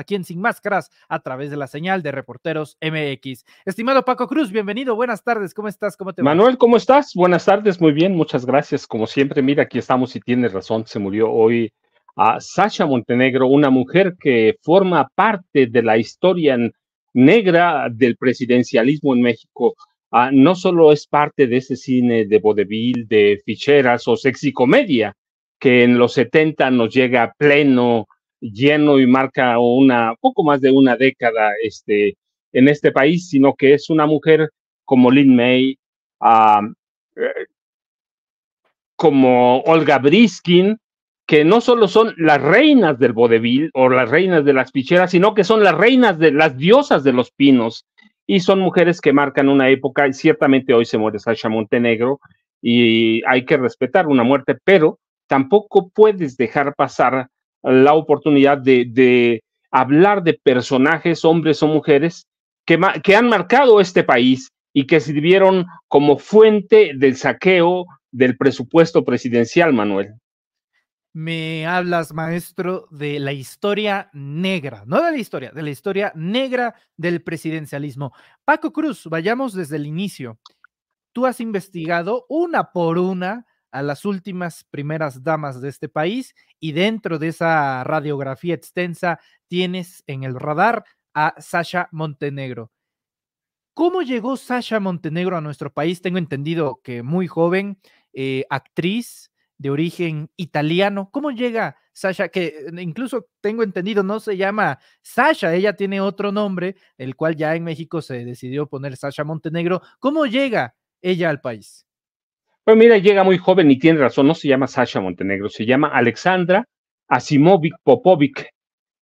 aquí en Sin Máscaras a través de la señal de Reporteros MX. Estimado Paco Cruz, bienvenido, buenas tardes, ¿cómo estás? ¿Cómo te Manuel, ¿cómo estás? Buenas tardes, muy bien, muchas gracias. Como siempre, mira, aquí estamos y tienes razón, se murió hoy a ah, Sasha Montenegro, una mujer que forma parte de la historia negra del presidencialismo en México. Ah, no solo es parte de ese cine de vodevil, de ficheras o sexicomedia, que en los 70 nos llega a pleno lleno y marca una poco más de una década este, en este país, sino que es una mujer como Lynn May, ah, eh, como Olga Briskin, que no solo son las reinas del vodevil o las reinas de las picheras, sino que son las reinas de las diosas de los pinos y son mujeres que marcan una época y ciertamente hoy se muere Sasha Montenegro y hay que respetar una muerte, pero tampoco puedes dejar pasar la oportunidad de, hablar de personajes, hombres o mujeres, que, que han marcado este país y que sirvieron como fuente del saqueo del presupuesto presidencial, Manuel. Me hablas, maestro, de la historia negra, no de la historia, de la historia negra del presidencialismo. Paco Cruz, vayamos desde el inicio. Tú has investigado una por una a las últimas primeras damas de este país y dentro de esa radiografía extensa tienes en el radar a Sasha Montenegro. ¿Cómo llegó Sasha Montenegro a nuestro país? Tengo entendido que muy joven, eh, actriz de origen italiano. ¿Cómo llega Sasha? Que eh, incluso tengo entendido, no se llama Sasha, ella tiene otro nombre, el cual ya en México se decidió poner Sasha Montenegro. ¿Cómo llega ella al país? Pero mira, llega muy joven y tiene razón, no se llama Sasha Montenegro, se llama Alexandra Asimovic Popovic,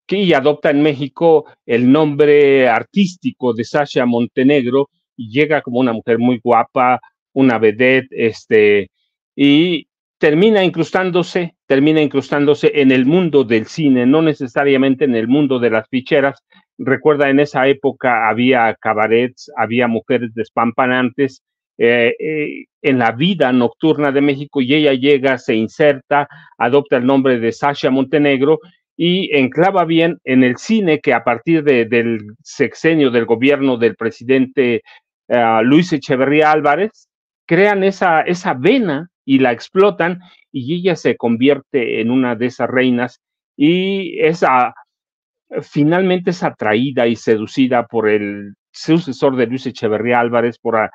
que adopta en México el nombre artístico de Sasha Montenegro y llega como una mujer muy guapa, una vedette, este, y termina incrustándose, termina incrustándose en el mundo del cine, no necesariamente en el mundo de las ficheras. Recuerda, en esa época había cabarets, había mujeres despampanantes eh, eh, en la vida nocturna de México y ella llega, se inserta, adopta el nombre de Sasha Montenegro y enclava bien en el cine que a partir de, del sexenio del gobierno del presidente ah, Luis Echeverría Álvarez, crean esa, esa vena y la explotan y ella se convierte en una de esas reinas y esa ah, finalmente es atraída y seducida por el sucesor de Luis Echeverría Álvarez, por ah,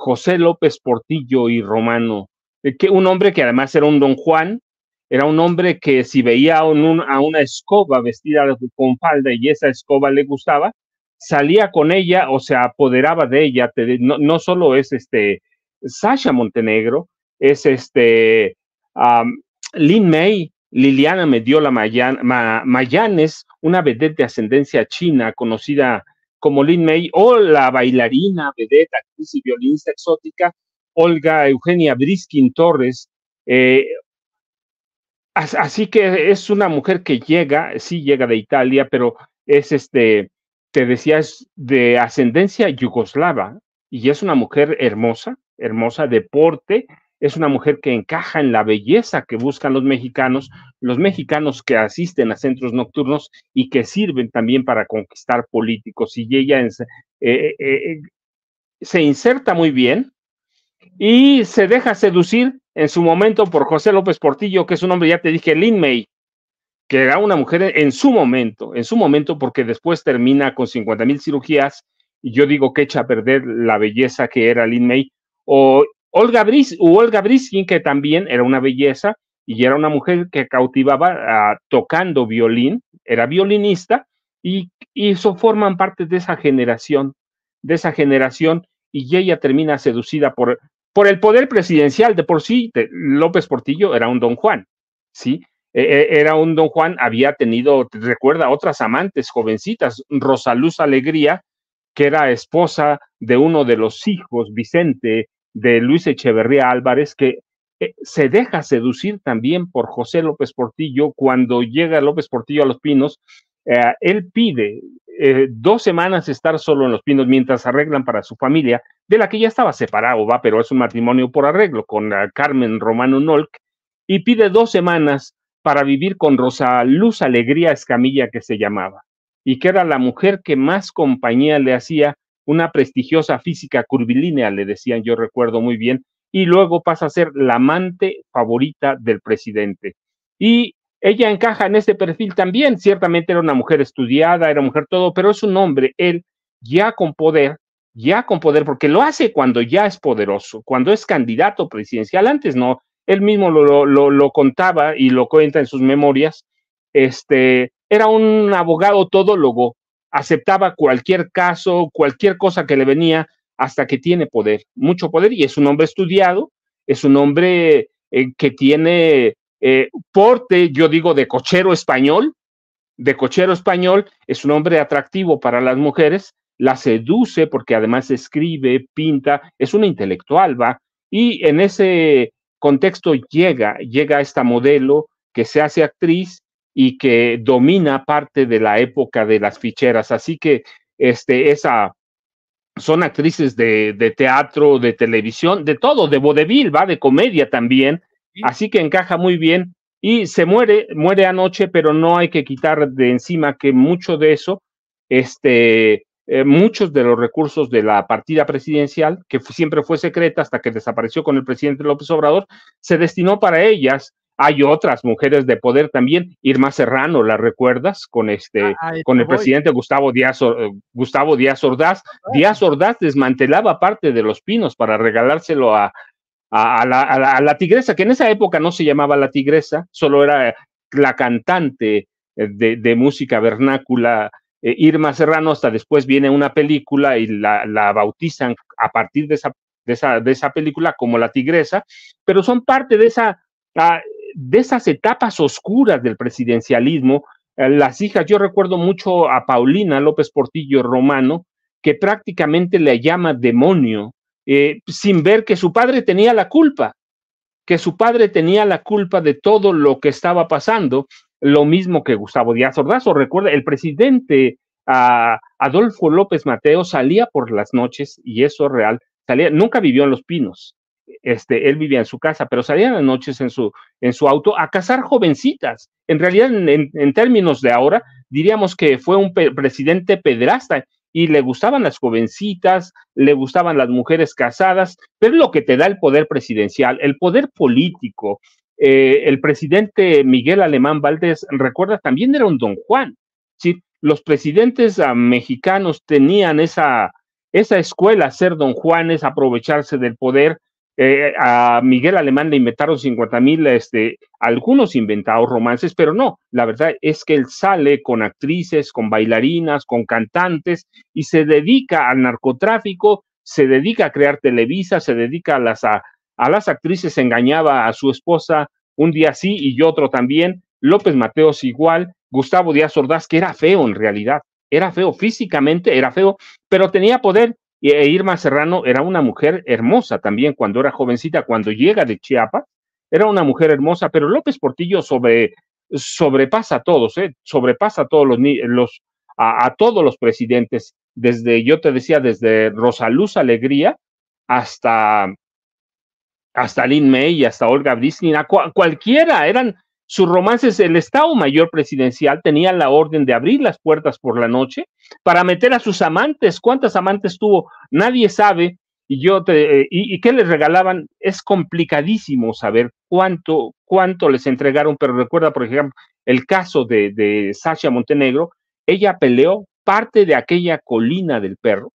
José López Portillo y Romano, eh, que un hombre que además era un don Juan, era un hombre que si veía a, una escoba vestida con falda y esa escoba le gustaba, salía con ella o se apoderaba de ella. No, solo es este Sasha Montenegro, es este Lin May, Liliana Mediola Mayan, Mayanes, una vedette de ascendencia china conocida como Lynn May o la bailarina, vedetta, actriz y violinista exótica Olga Eugenia Briskin Torres. Eh, así que es una mujer que llega, sí llega de Italia, pero es este, te decías, de ascendencia yugoslava y es una mujer hermosa, hermosa, de porte es una mujer que encaja en la belleza que buscan los mexicanos, los mexicanos que asisten a centros nocturnos y que sirven también para conquistar políticos. Y ella eh, eh, eh, se inserta muy bien y se deja seducir en su momento por José López Portillo, que es un hombre, ya te dije, Lin May, que era una mujer en su momento, en su momento, porque después termina con 50 mil cirugías y yo digo que echa a perder la belleza que era Lin May, o Olga, Bris, Olga Briskin, que también era una belleza y era una mujer que cautivaba ah, tocando violín, era violinista y, eso forman parte de esa generación, de esa generación y ella termina seducida por, por el poder presidencial. De por sí, López Portillo era un don Juan, ¿sí? E, e, era un don Juan, había tenido, recuerda, otras amantes jovencitas, Rosaluz Alegría, que era esposa de uno de los hijos, Vicente, de Luis Echeverría Álvarez, que eh, se deja seducir también por José López Portillo cuando llega López Portillo a Los Pinos. Eh, él pide eh, dos semanas estar solo en Los Pinos mientras arreglan para su familia, de la que ya estaba separado, va, pero es un matrimonio por arreglo con Carmen Romano Nolk, y pide dos semanas para vivir con Rosa Luz Alegría Escamilla, que se llamaba, y que era la mujer que más compañía le hacía una prestigiosa física curvilínea, le decían, yo recuerdo muy bien, y luego pasa a ser la amante favorita del presidente. Y ella encaja en ese perfil también, ciertamente era una mujer estudiada, era mujer todo, pero es un hombre, él ya con poder, ya con poder, porque lo hace cuando ya es poderoso, cuando es candidato presidencial, antes no, él mismo lo, lo, lo contaba y lo cuenta en sus memorias, este, era un abogado todólogo, aceptaba cualquier caso, cualquier cosa que le venía, hasta que tiene poder, mucho poder, y es un hombre estudiado, es un hombre eh, que tiene eh, porte, yo digo, de cochero español, de cochero español, es un hombre atractivo para las mujeres, la seduce porque además escribe, pinta, es una intelectual, va, y en ese contexto llega, llega esta modelo que se hace actriz y que domina parte de la época de las ficheras. Así que este, esa, son actrices de, teatro, de televisión, de todo, de vodevil, va, de comedia también. Así que encaja muy bien y se muere, muere anoche, pero no hay que quitar de encima que mucho de eso, este, eh, muchos de los recursos de la partida presidencial, que siempre fue secreta hasta que desapareció con el presidente López Obrador, se destinó para ellas hay otras mujeres de poder también, Irma Serrano, ¿la recuerdas? Con este, ah, con el presidente Gustavo Díaz, eh, Gustavo Díaz Ordaz. Díaz Ordaz desmantelaba parte de los pinos para regalárselo a, a, la, tigresa, que en esa época no se llamaba la tigresa, solo era la cantante eh, de, música vernácula eh, Irma Serrano, hasta después viene una película y la, bautizan a partir de esa, de esa, película como la tigresa, pero son parte de esa, ah, de esas etapas oscuras del presidencialismo, eh, las hijas, yo recuerdo mucho a Paulina López Portillo Romano, que prácticamente le llama demonio, eh, sin ver que su padre tenía la culpa, que su padre tenía la culpa de todo lo que estaba pasando, lo mismo que Gustavo Díaz Ordaz, recuerda, el presidente Adolfo López Mateo salía por las noches, y eso es real, salía, nunca vivió en Los Pinos, este, él vivía en su casa, pero salía en las noches en su, en su auto a cazar jovencitas. En realidad, en, términos de ahora, diríamos que fue un presidente pedrasta y le gustaban las jovencitas, le gustaban las mujeres casadas, pero es lo que te da el poder presidencial, el poder político. Eh, el presidente Miguel Alemán Valdés, recuerda, también era un don Juan. ¿sí? Los presidentes ah, mexicanos tenían esa, esa escuela, ser don Juan es aprovecharse del poder, eh, a Miguel Alemán le inventaron 50 mil, este, algunos inventados romances, pero no, la verdad es que él sale con actrices, con bailarinas, con cantantes y se dedica al narcotráfico, se dedica a crear Televisa, se dedica a las, a, a las actrices, engañaba a su esposa un día sí y otro también, López Mateos igual, Gustavo Díaz Ordaz, que era feo en realidad, era feo físicamente, era feo, pero tenía poder e Irma Serrano era una mujer hermosa también cuando era jovencita, cuando llega de Chiapas, era una mujer hermosa, pero López Portillo sobre, sobrepasa a todos, ¿eh? sobrepasa a todos los, a, todos los presidentes, desde, yo te decía, desde Rosaluz Alegría hasta, hasta May hasta Olga Brisnina, cualquiera, eran sus romances, el Estado Mayor Presidencial tenía la orden de abrir las puertas por la noche para meter a sus amantes. ¿Cuántas amantes tuvo? Nadie sabe. Y yo te, eh, y, qué les regalaban, es complicadísimo saber cuánto, cuánto les entregaron, pero recuerda, por ejemplo, el caso de, Sasha Montenegro, ella peleó parte de aquella colina del perro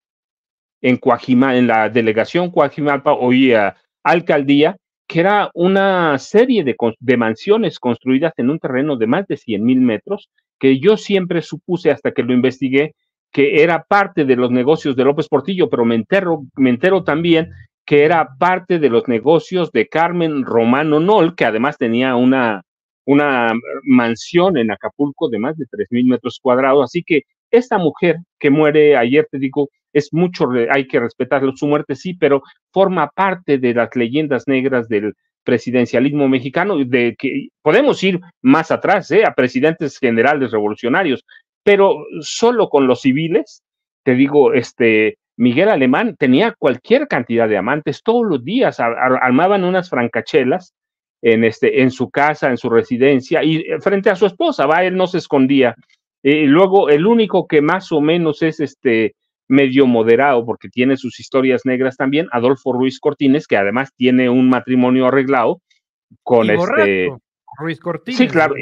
en Coajimal, en la delegación Coajimalpa, oía eh, alcaldía, que era una serie de, mansiones construidas en un terreno de más de 100 mil metros, que yo siempre supuse hasta que lo investigué que era parte de los negocios de López Portillo, pero me entero, me entero también que era parte de los negocios de Carmen Romano Nol, que además tenía una, una mansión en Acapulco de más de tres mil metros cuadrados. Así que esta mujer que muere ayer, te digo, es mucho, hay que respetarlo, su muerte sí, pero forma parte de las leyendas negras del presidencialismo mexicano, de que podemos ir más atrás, ¿eh? a presidentes generales revolucionarios, pero solo con los civiles, te digo, este, Miguel Alemán tenía cualquier cantidad de amantes, todos los días armaban unas francachelas en, este, en su casa, en su residencia, y eh, frente a su esposa, va, él no se escondía. y eh, luego, el único que más o menos es este, medio moderado, porque tiene sus historias negras también, Adolfo Ruiz Cortines, que además tiene un matrimonio arreglado con este... Ruiz Cortines. Sí, claro.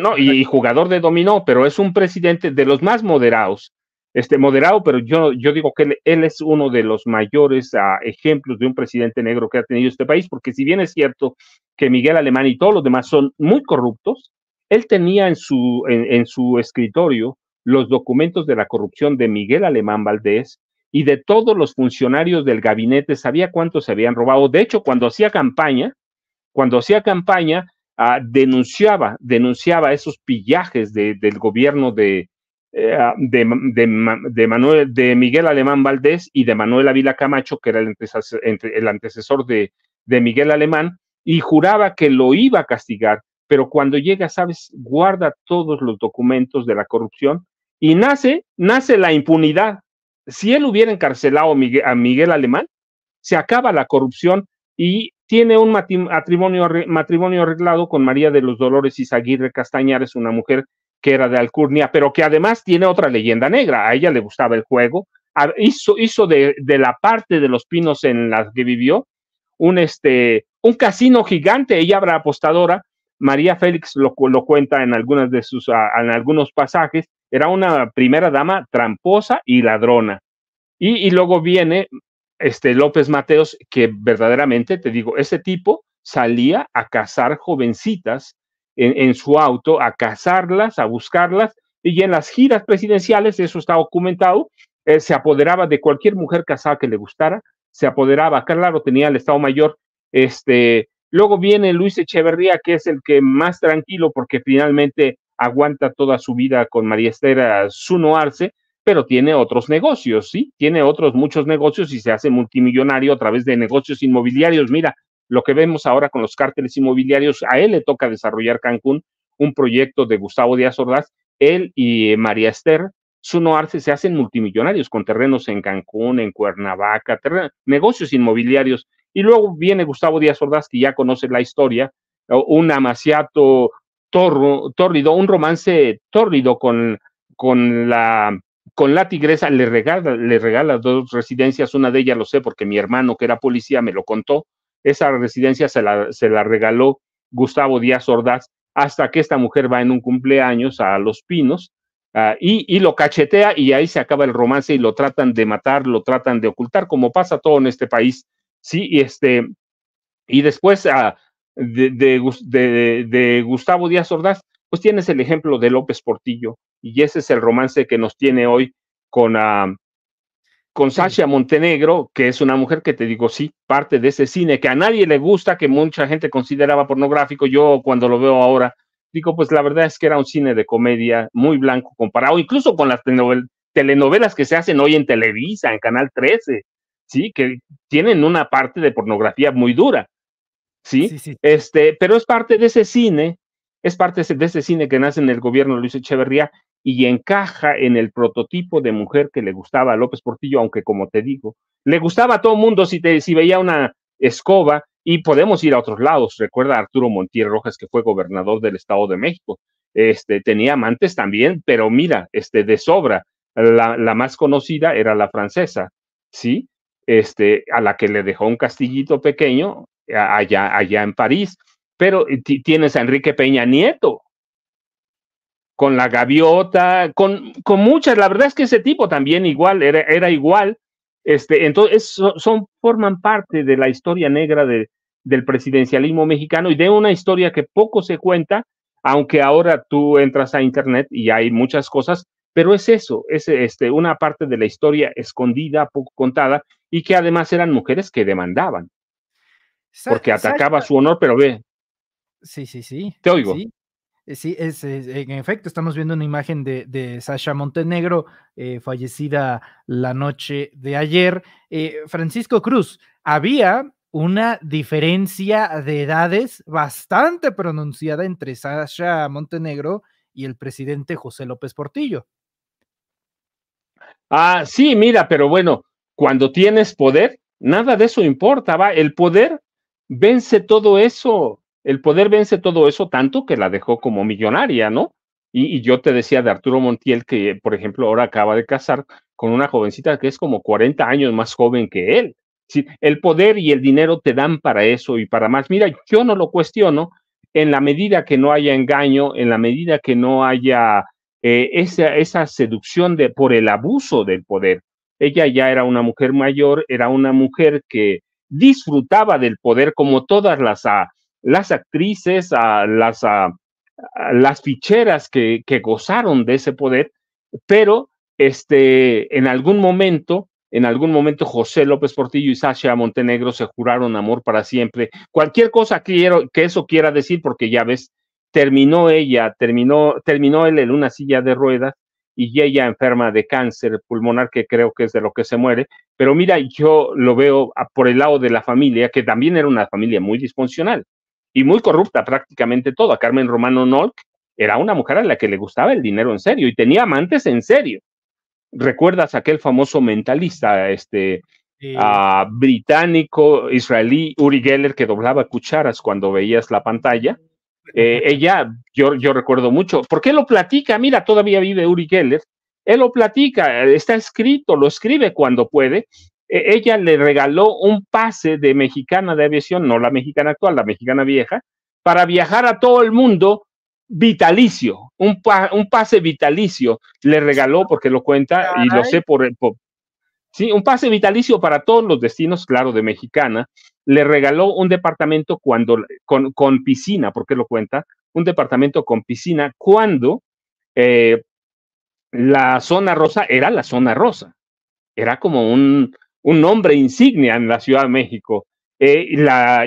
No, eh, eh, y, jugador de dominó, pero es un presidente de los más moderados. Este moderado, pero yo, yo digo que él, es uno de los mayores ah, ejemplos de un presidente negro que ha tenido este país, porque si bien es cierto que Miguel Alemán y todos los demás son muy corruptos, él tenía en su, en su escritorio los documentos de la corrupción de Miguel Alemán Valdés y de todos los funcionarios del gabinete, sabía cuántos se habían robado. De hecho, cuando hacía campaña, cuando hacía campaña, ah, denunciaba, denunciaba esos pillajes del gobierno de, eh, ah, de, Manuel, de Miguel Alemán Valdés y de Manuel Ávila Camacho, que era el antecesor, el antecesor de, de Miguel Alemán, y juraba que lo iba a castigar, pero cuando llega, sabes, guarda todos los documentos de la corrupción y nace, nace la impunidad. Si él hubiera encarcelado a Miguel, Alemán, se acaba la corrupción y tiene un matrimonio, matrimonio arreglado con María de los Dolores y Saguirre Castañares, una mujer que era de Alcurnia, pero que además tiene otra leyenda negra. A ella le gustaba el juego, hizo, hizo de, la parte de los pinos en la que vivió un, este, un casino gigante. Ella era apostadora. María Félix lo, lo cuenta en, algunas de sus, en algunos pasajes era una primera dama tramposa y ladrona. Y, luego viene este López Mateos, que verdaderamente, te digo, ese tipo salía a cazar jovencitas en, su auto, a cazarlas, a buscarlas, y en las giras presidenciales, eso está documentado, eh, se apoderaba de cualquier mujer casada que le gustara, se apoderaba, claro, tenía el Estado Mayor, este, luego viene Luis Echeverría, que es el que más tranquilo, porque finalmente aguanta toda su vida con María Esther Zuno Arce, pero tiene otros negocios, ¿sí? Tiene otros muchos negocios y se hace multimillonario a través de negocios inmobiliarios. Mira, lo que vemos ahora con los cárteles inmobiliarios, a él le toca desarrollar Cancún, un proyecto de Gustavo Díaz Ordaz, él y eh, María Esther Zuno Arce se hacen multimillonarios con terrenos en Cancún, en Cuernavaca, negocios inmobiliarios. Y luego viene Gustavo Díaz Ordaz, que ya conoce la historia, un amaciato tórrido, un romance tórrido con, con la con la tigresa le regala, le regala dos residencias, una de ellas lo sé porque mi hermano que era policía me lo contó, esa residencia se la, regaló Gustavo Díaz Ordaz hasta que esta mujer va en un cumpleaños a Los Pinos ah, y, lo cachetea y ahí se acaba el romance y lo tratan de matar, lo tratan de ocultar, como pasa todo en este país, ¿sí? Y, este, y después ah, de, de, de, Gustavo Díaz Ordaz, pues tienes el ejemplo de López Portillo, y ese es el romance que nos tiene hoy con, ah, con Sasha Montenegro, que es una mujer que te digo, sí, parte de ese cine que a nadie le gusta, que mucha gente consideraba pornográfico, yo cuando lo veo ahora, digo, pues la verdad es que era un cine de comedia muy blanco comparado, incluso con las telenovelas que se hacen hoy en Televisa, en Canal 13, sí, que tienen una parte de pornografía muy dura ¿sí? Sí, Este, pero es parte de ese cine, es parte de ese cine que nace en el gobierno de Luis Echeverría y encaja en el prototipo de mujer que le gustaba a López Portillo, aunque como te digo, le gustaba a todo mundo si, te, si veía una escoba y podemos ir a otros lados. Recuerda a Arturo Montiel Rojas, que fue gobernador del Estado de México. Este, tenía amantes también, pero mira, este, de sobra. La, la más conocida era la francesa, ¿sí? Este, a la que le dejó un castillito pequeño allá, allá en París. Pero eh, tienes a Enrique Peña Nieto, con la gaviota, con, con muchas. La verdad es que ese tipo también igual, era, era igual. Este, entonces, forman parte de la historia negra de, del presidencialismo mexicano y de una historia que poco se cuenta, aunque ahora tú entras a Internet y hay muchas cosas, pero es eso, es este, una parte de la historia escondida, poco contada, y que además eran mujeres que demandaban. Porque atacaba su honor, pero ve. Sí, sí, sí. Te oigo. Sí. Eh, es, en efecto, estamos viendo una imagen de, Sasha Montenegro, eh, fallecida la noche de ayer. Eh, Francisco Cruz, había una diferencia de edades bastante pronunciada entre Sasha Montenegro y el presidente José López Portillo. Ah, sí, mira, pero bueno, cuando tienes poder, nada de eso importa, va. El poder vence todo eso. El poder vence todo eso tanto que la dejó como millonaria, ¿no? Y, yo te decía de Arturo Montiel que, por ejemplo, ahora acaba de casar con una jovencita que es como 40 años más joven que él. Sí, el poder y el dinero te dan para eso y para más. Mira, yo no lo cuestiono en la medida que no haya engaño, en la medida que no haya eh, esa, esa seducción por el abuso del poder. Ella ya era una mujer mayor, era una mujer que disfrutaba del poder como todas las, ah, las actrices, a, ah, las, ah, las ficheras que, gozaron de ese poder, pero este, en algún momento, en algún momento José López Portillo y Sasha Montenegro se juraron amor para siempre. Cualquier cosa que, que eso quiera decir, porque ya ves, terminó ella, terminó, terminó él en una silla de ruedas y ella enferma de cáncer pulmonar, que creo que es de lo que se muere. Pero mira, yo lo veo ah, por el lado de la familia, que también era una familia muy disfuncional y muy corrupta prácticamente a Carmen Romano Nolk era una mujer a la que le gustaba el dinero en serio y tenía amantes en serio. ¿Recuerdas aquel famoso mentalista este, ah, británico, israelí, Uri Geller, que doblaba cucharas cuando veías la pantalla? Eh, ella, yo, yo recuerdo mucho, porque lo platica, mira, todavía vive Uri Geller, él lo platica, está escrito, lo escribe cuando puede. E, ella le regaló un pase de mexicana de aviación, no la mexicana actual, la mexicana vieja, para viajar a todo el mundo vitalicio, un, un pase vitalicio le regaló porque lo cuenta y lo sé por, el. ¿sí? Un pase vitalicio para todos los destinos, claro, de Mexicana. Le regaló un departamento cuando, con, con piscina, porque lo cuenta, un departamento con piscina cuando eh, la zona rosa era la zona rosa. Era como un, un nombre insignia en la Ciudad de México. Eh,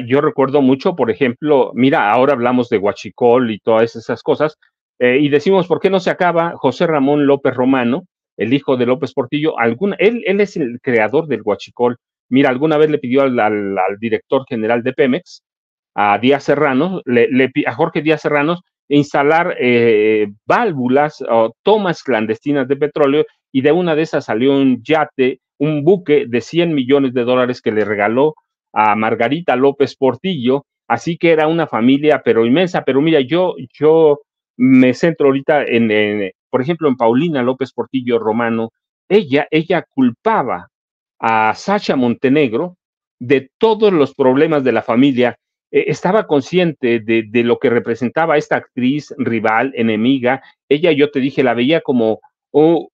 yo recuerdo mucho, por ejemplo, mira, ahora hablamos de Huachicol y todas esas cosas, eh, y decimos, ¿por qué no se acaba José Ramón López Romano? el hijo de López Portillo, alguna, él, es el creador del Huachicol. Mira, alguna vez le pidió al, director general de Pemex, a Díaz Serrano, le, a Jorge Díaz Serrano, instalar eh, válvulas o tomas clandestinas de petróleo y de una de esas salió un yate, un buque de 100 millones de dólares que le regaló a Margarita López Portillo, así que era una familia pero inmensa, pero mira, yo, yo me centro ahorita en, por ejemplo, en Paulina López Portillo Romano, ella, ella culpaba a Sasha Montenegro de todos los problemas de la familia. E, estaba consciente de, lo que representaba esta actriz, rival, enemiga. Ella, yo te dije, la veía como oh,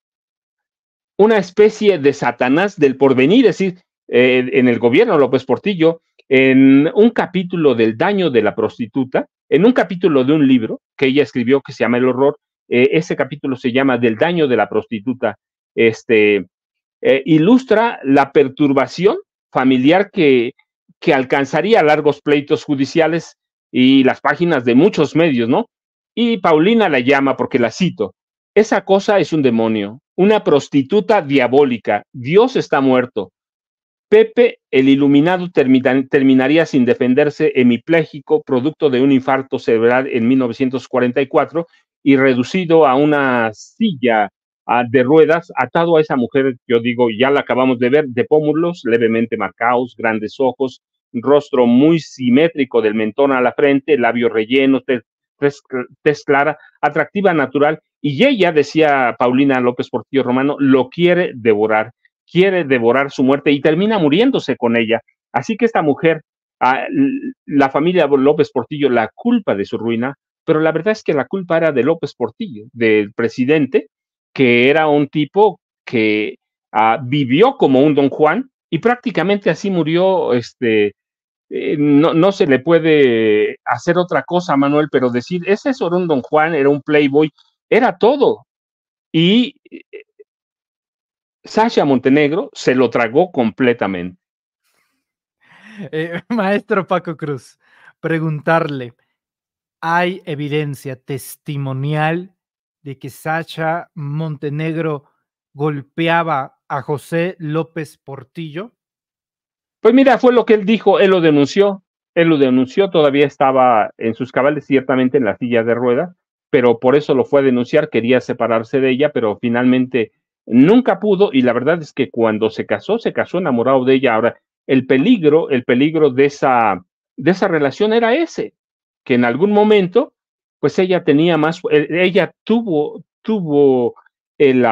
una especie de Satanás del porvenir, es decir, eh, en el gobierno López Portillo, en un capítulo del daño de la prostituta, en un capítulo de un libro que ella escribió que se llama El horror, eh, ese capítulo se llama Del daño de la prostituta, este, eh, ilustra la perturbación familiar que, alcanzaría largos pleitos judiciales y las páginas de muchos medios, ¿no? Y Paulina la llama porque la cito. Esa cosa es un demonio, una prostituta diabólica. Dios está muerto. Pepe, el iluminado, terminaría sin defenderse hemipléjico, producto de un infarto cerebral en 1944, y reducido a una silla ah, de ruedas, atado a esa mujer, yo digo, ya la acabamos de ver, de pómulos levemente marcados, grandes ojos, rostro muy simétrico del mentón a la frente, labio relleno, tez, clara, atractiva, natural, y ella, decía Paulina López Portillo Romano, lo quiere devorar, quiere devorar su muerte y termina muriéndose con ella. Así que esta mujer, ah, la familia López Portillo, la culpa de su ruina pero la verdad es que la culpa era de López Portillo, del presidente, que era un tipo que ah, vivió como un don Juan y prácticamente así murió, este, eh, no, se le puede hacer otra cosa, Manuel, pero decir, ese es un don Juan, era un playboy, era todo. Y eh, eh, Sasha Montenegro se lo tragó completamente. maestro Paco Cruz, preguntarle, hay evidencia testimonial de que Sacha Montenegro golpeaba a José López Portillo? Pues mira, fue lo que él dijo, él lo denunció, él lo denunció, todavía estaba en sus cabales, ciertamente en la silla de ruedas, pero por eso lo fue a denunciar, quería separarse de ella, pero finalmente nunca pudo y la verdad es que cuando se casó, se casó enamorado de ella. Ahora, el peligro, el peligro de esa, de esa relación era ese, que en algún momento, pues ella tenía más, e-, ella tuvo, tuvo el,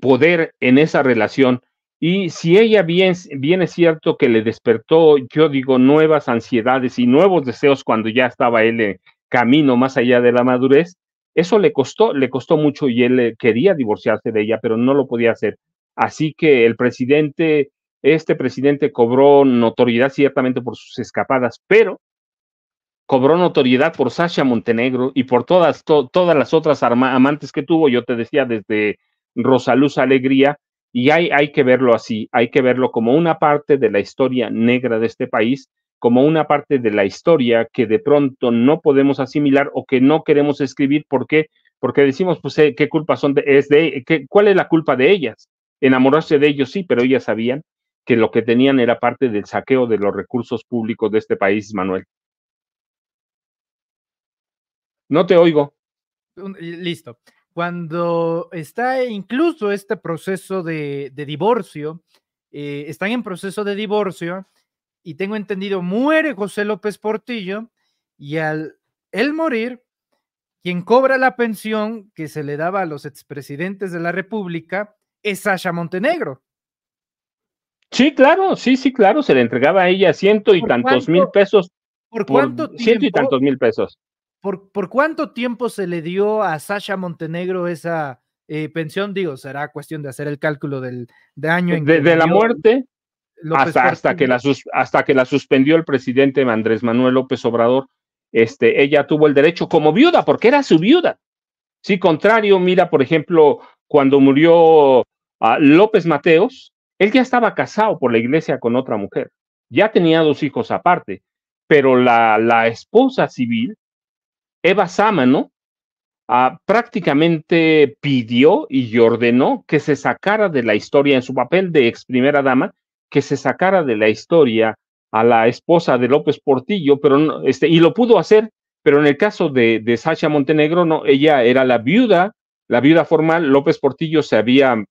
poder en esa relación. Y si ella bien, bien es cierto que le despertó, yo digo, nuevas ansiedades y nuevos deseos cuando ya estaba él en camino más allá de la madurez, eso le costó, le costó mucho y él eh, quería divorciarse de ella, pero no lo podía hacer. Así que el presidente, este presidente cobró notoriedad ciertamente por sus escapadas, pero cobró notoriedad por Sasha Montenegro y por todas, todas las otras amantes que tuvo, yo te decía, desde Rosaluz Alegría, y hay, hay que verlo así, hay que verlo como una parte de la historia negra de este país, como una parte de la historia que de pronto no podemos asimilar o que no queremos escribir, ¿por Porque decimos, pues, eh, ¿qué culpa son de, es de, qué, cuál es la culpa de ellas? Enamorarse de ellos sí, pero ellas sabían que lo que tenían era parte del saqueo de los recursos públicos de este país, Manuel. No te oigo. Listo. Cuando está incluso este proceso de, divorcio, eh, están en proceso de divorcio y tengo entendido, muere José López Portillo y al él morir, quien cobra la pensión que se le daba a los expresidentes de la República es Sasha Montenegro. Sí, claro, sí, sí, claro, se le entregaba a ella ciento y tantos mil pesos. ¿Por cuánto tiempo? Ciento y tantos mil pesos. ¿por, cuánto tiempo se le dio a Sasha Montenegro esa eh, pensión? Digo, será cuestión de hacer el cálculo del daño. De, la muerte hasta, que la hasta que la suspendió el presidente Andrés Manuel López Obrador. Este, ella tuvo el derecho como viuda, porque era su viuda. Si contrario, mira, por ejemplo, cuando murió ah, López Mateos, él ya estaba casado por la iglesia con otra mujer, ya tenía dos hijos aparte, pero la, la esposa civil Eva Sámano ah, prácticamente pidió y ordenó que se sacara de la historia, en su papel de ex primera dama, que se sacara de la historia a la esposa de López Portillo, pero no, este, y lo pudo hacer, pero en el caso de, de Sasha Montenegro, no, ella era la viuda, la viuda formal, López Portillo se había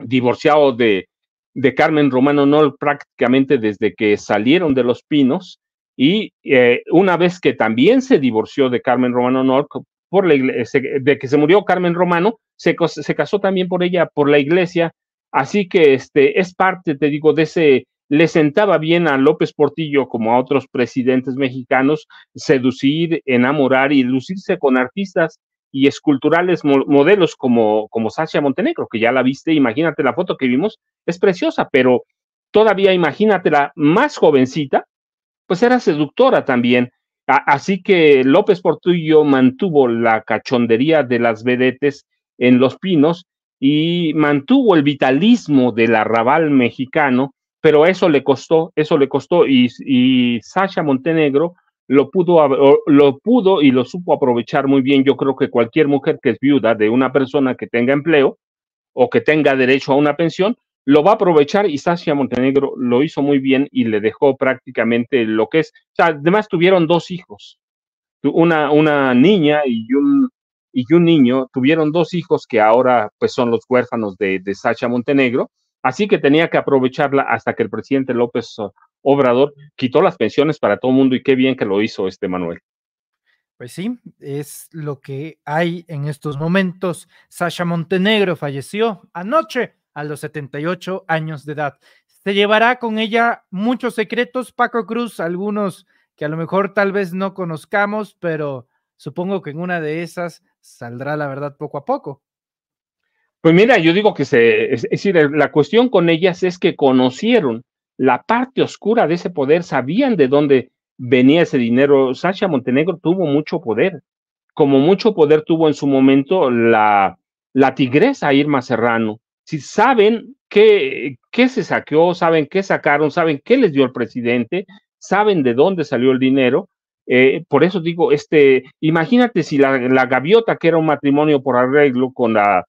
divorciado de, de Carmen Romano Nol prácticamente desde que salieron de Los Pinos, y eh, una vez que también se divorció de Carmen Romano Norco por la de que se murió Carmen Romano, se, casó también por ella, por la iglesia. Así que este, es parte, te digo, de ese, le sentaba bien a López Portillo como a otros presidentes mexicanos seducir, enamorar y lucirse con artistas y esculturales modelos como, como Sasha Montenegro, que ya la viste, imagínate la foto que vimos, es preciosa, pero todavía la más jovencita, pues era seductora también. así que López Portillo mantuvo la cachondería de las vedetes en Los Pinos y mantuvo el vitalismo del arrabal mexicano, pero eso le costó, eso le costó y, y Sasha Montenegro lo pudo, lo pudo y lo supo aprovechar muy bien. Yo creo que cualquier mujer que es viuda de una persona que tenga empleo o que tenga derecho a una pensión, lo va a aprovechar y Sasha Montenegro lo hizo muy bien y le dejó prácticamente lo que es. O sea, además tuvieron dos hijos, una, una niña y un, y un niño, tuvieron dos hijos que ahora pues son los huérfanos de, de Sasha Montenegro, así que tenía que aprovecharla hasta que el presidente López Obrador quitó las pensiones para todo el mundo y qué bien que lo hizo este Manuel. Pues sí, es lo que hay en estos momentos. Sasha Montenegro falleció anoche a los 78 años de edad. Se llevará con ella muchos secretos, Paco Cruz, algunos que a lo mejor tal vez no conozcamos, pero supongo que en una de esas saldrá la verdad poco a poco. Pues mira, yo digo que se, es decir, la cuestión con ellas es que conocieron la parte oscura de ese poder, sabían de dónde venía ese dinero. Sasha Montenegro tuvo mucho poder, como mucho poder tuvo en su momento la, la tigresa Irma Serrano, si saben qué, qué se saqueó, saben qué sacaron, saben qué les dio el presidente, saben de dónde salió el dinero. Eh, por eso digo, este, imagínate si la, gaviota, que era un matrimonio por arreglo con la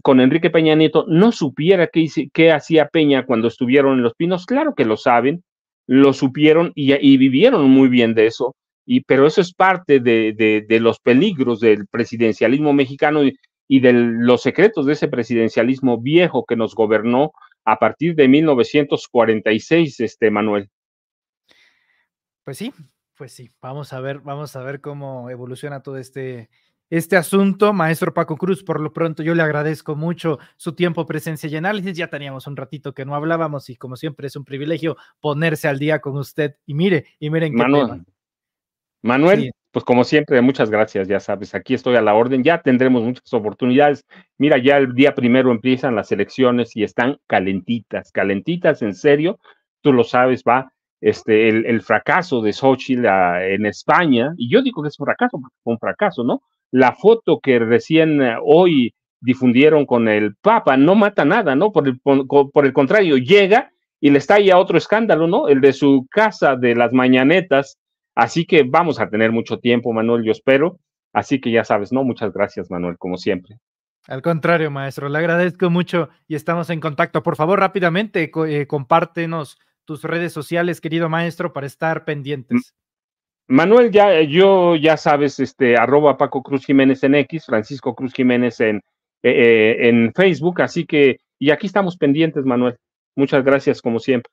con Enrique Peña Nieto, no supiera qué, qué hacía Peña cuando estuvieron en Los Pinos, claro que lo saben, lo supieron y, vivieron muy bien de eso, y, pero eso es parte de, de los peligros del presidencialismo mexicano y, y de los secretos de ese presidencialismo viejo que nos gobernó a partir de 1946, este Manuel. Pues sí, pues sí, vamos a ver, vamos a ver cómo evoluciona todo este este asunto, maestro Paco Cruz, por lo pronto yo le agradezco mucho su tiempo, presencia y análisis. Ya teníamos un ratito que no hablábamos y como siempre es un privilegio ponerse al día con usted y mire, y miren qué Manuel, Manuel, pues como siempre, muchas gracias, ya sabes, aquí estoy a la orden, ya tendremos muchas oportunidades. Mira, ya el día primero empiezan las elecciones y están calentitas, calentitas, en serio, tú lo sabes, va este, el, fracaso de Xochitl ah, en España, y yo digo que es un fracaso, un fracaso, ¿no? La foto que recién eh, hoy difundieron con el Papa no mata nada, ¿no? Por el, por, el contrario, llega y le está ya otro escándalo, ¿no? El de su casa de las mañanetas, Así que vamos a tener mucho tiempo, Manuel, yo espero. Así que ya sabes, ¿no? Muchas gracias, Manuel, como siempre. Al contrario, maestro, le agradezco mucho y estamos en contacto. Por favor, rápidamente, eh, compártenos tus redes sociales, querido maestro, para estar pendientes. Manuel, ya eh, yo ya sabes, este, arroba Paco Cruz Jiménez en X, Francisco Cruz Jiménez en, eh, en Facebook, así que, y aquí estamos pendientes, Manuel. Muchas gracias, como siempre.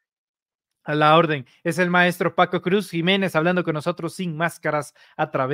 A la orden. Es el maestro Paco Cruz Jiménez hablando con nosotros sin máscaras a través